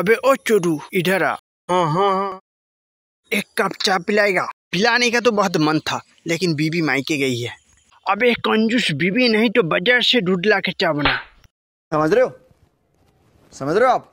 अबे ओ चोरू इधर आ हाँ हाँ हाँ एक कप चाय पिलाएगा पिलाने का तो बहुत मन था लेकिन बीबी मायके गई है अब एक कंजूस बीबी नहीं तो बाजार से ढूंढ ला के चाय बना समझ रहे हो समझ रहे हो आप